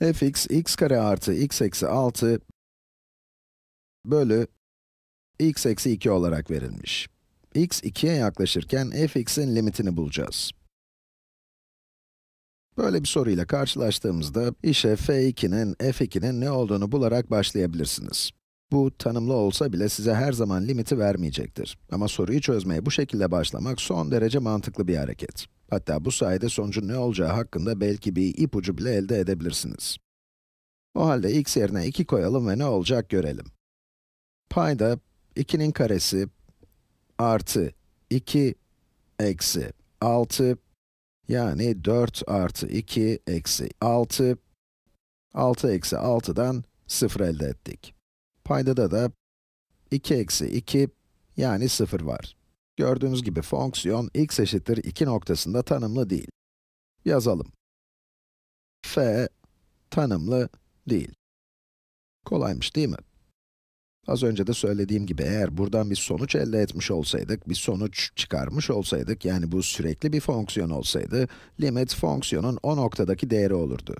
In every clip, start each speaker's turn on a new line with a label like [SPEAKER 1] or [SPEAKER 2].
[SPEAKER 1] fx x kare artı x eksi 6 bölü x eksi 2 olarak verilmiş. x 2'ye yaklaşırken fx'in limitini bulacağız. Böyle bir soruyla karşılaştığımızda işe f2'nin f2'nin ne olduğunu bularak başlayabilirsiniz. Bu tanımlı olsa bile size her zaman limiti vermeyecektir. Ama soruyu çözmeye bu şekilde başlamak son derece mantıklı bir hareket. Hatta bu sayede sonucun ne olacağı hakkında belki bir ipucu bile elde edebilirsiniz. O halde x yerine 2 koyalım ve ne olacak görelim. Payda 2'nin karesi artı 2 eksi 6 yani 4 artı 2 eksi 6 6 eksi 6'dan 0 elde ettik paydada da 2 eksi 2 yani 0 var. Gördüğünüz gibi fonksiyon x eşittir 2 noktasında tanımlı değil. Yazalım. f tanımlı değil. Kolaymış değil mi? Az önce de söylediğim gibi eğer buradan bir sonuç elde etmiş olsaydık, bir sonuç çıkarmış olsaydık, yani bu sürekli bir fonksiyon olsaydı, limit fonksiyonun o noktadaki değeri olurdu.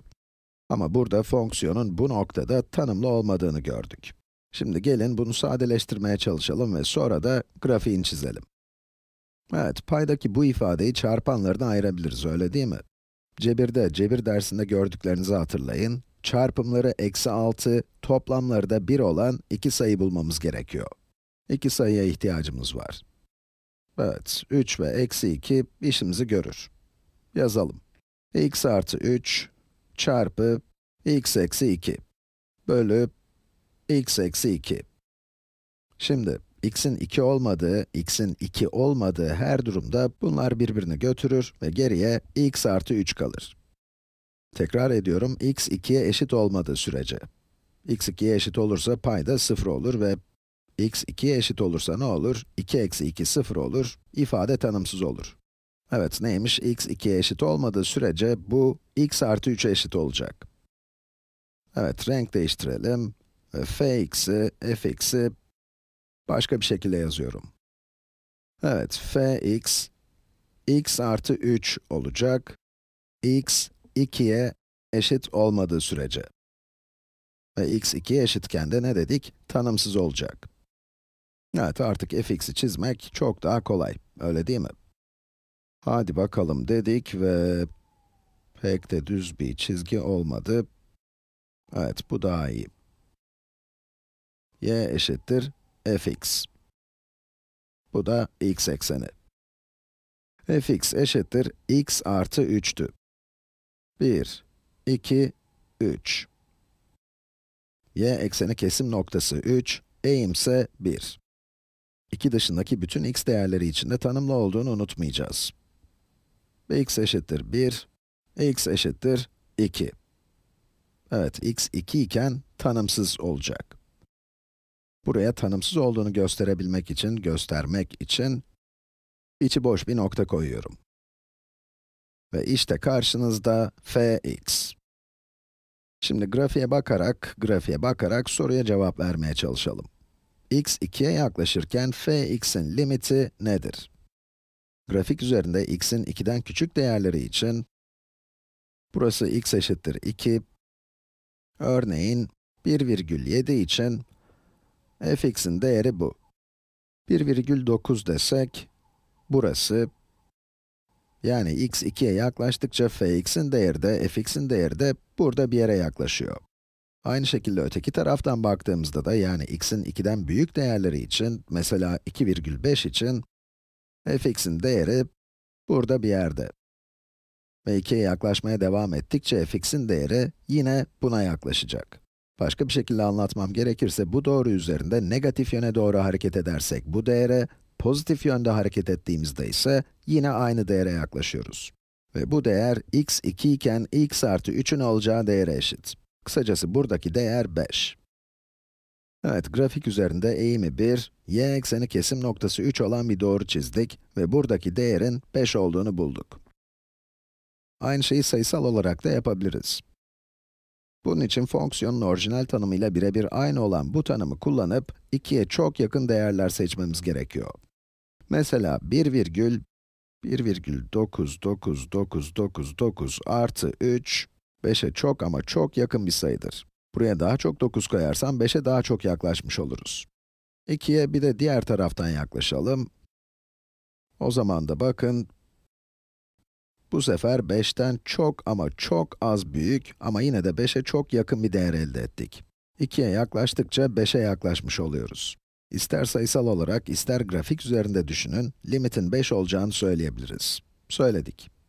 [SPEAKER 1] Ama burada fonksiyonun bu noktada tanımlı olmadığını gördük. Şimdi gelin bunu sadeleştirmeye çalışalım ve sonra da grafiğini çizelim. Evet, paydaki bu ifadeyi çarpanlarına ayırabiliriz, öyle değil mi? Cebirde, cebir dersinde gördüklerinizi hatırlayın. Çarpımları eksi 6, toplamları da 1 olan iki sayı bulmamız gerekiyor. İki sayıya ihtiyacımız var. Evet, 3 ve eksi 2 işimizi görür. Yazalım. x artı 3 çarpı x eksi 2 bölü x eksi 2. Şimdi, x'in 2 olmadığı, x'in 2 olmadığı her durumda bunlar birbirini götürür ve geriye x artı 3 kalır. Tekrar ediyorum, x 2'ye eşit olmadığı sürece. x 2'ye eşit olursa payda 0 olur ve x 2'ye eşit olursa ne olur? 2 eksi 2 0 olur, ifade tanımsız olur. Evet, neymiş? x 2'ye eşit olmadığı sürece bu x artı 3'e eşit olacak. Evet, renk değiştirelim fx'i, e, fx'i e, başka bir şekilde yazıyorum. Evet, fx, x artı 3 olacak. x 2'ye eşit olmadığı sürece. Ve x 2'ye eşitken de ne dedik? Tanımsız olacak. Evet, artık fx'i çizmek çok daha kolay, öyle değil mi? Hadi bakalım dedik ve pek de düz bir çizgi olmadı. Evet, bu daha iyi y eşittir fx. Bu da x ekseni. fx eşittir x artı 3'tü. 1, 2, 3. y ekseni kesim noktası 3, ise 1. 2 dışındaki bütün x değerleri içinde tanımlı olduğunu unutmayacağız. x eşittir 1, x eşittir 2. Evet, x 2 iken tanımsız olacak. Buraya tanımsız olduğunu gösterebilmek için, göstermek için içi boş bir nokta koyuyorum. Ve işte karşınızda fx. Şimdi grafiğe bakarak, grafiğe bakarak soruya cevap vermeye çalışalım. x 2'ye yaklaşırken fx'in limiti nedir? Grafik üzerinde x'in 2'den küçük değerleri için burası x eşittir 2. Örneğin 1,7 için fx'in değeri bu. 1,9 desek, burası, yani x 2'ye yaklaştıkça fx'in değeri de fx'in değeri de burada bir yere yaklaşıyor. Aynı şekilde öteki taraftan baktığımızda da yani x'in 2'den büyük değerleri için, mesela 2,5 için, fx'in değeri burada bir yerde. Ve 2'ye yaklaşmaya devam ettikçe fx'in değeri yine buna yaklaşacak. Başka bir şekilde anlatmam gerekirse bu doğru üzerinde negatif yöne doğru hareket edersek bu değere, pozitif yönde hareket ettiğimizde ise yine aynı değere yaklaşıyoruz. Ve bu değer x 2 iken x artı 3'ün olacağı değere eşit. Kısacası buradaki değer 5. Evet, grafik üzerinde eğimi 1, y ekseni kesim noktası 3 olan bir doğru çizdik ve buradaki değerin 5 olduğunu bulduk. Aynı şeyi sayısal olarak da yapabiliriz. Bunun için fonksiyonun orijinal tanımıyla birebir aynı olan bu tanımı kullanıp 2'ye çok yakın değerler seçmemiz gerekiyor. Mesela 1 virgül 1,99999 artı 3, 5'e çok ama çok yakın bir sayıdır. Buraya daha çok 9 koyarsam 5'e daha çok yaklaşmış oluruz. 2'ye bir de diğer taraftan yaklaşalım. O zaman da bakın, bu sefer 5'ten çok ama çok az büyük ama yine de 5'e çok yakın bir değer elde ettik. 2'ye yaklaştıkça 5'e yaklaşmış oluyoruz. İster sayısal olarak, ister grafik üzerinde düşünün, limitin 5 olacağını söyleyebiliriz. Söyledik.